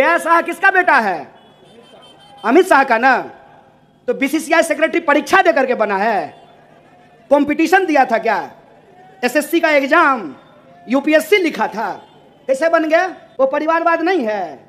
शाह किसका बेटा है अमित शाह का ना तो बीसीसीआई सेक्रेटरी परीक्षा दे करके बना है कंपटीशन दिया था क्या एसएससी का एग्जाम यूपीएससी लिखा था कैसे बन गया वो परिवारवाद नहीं है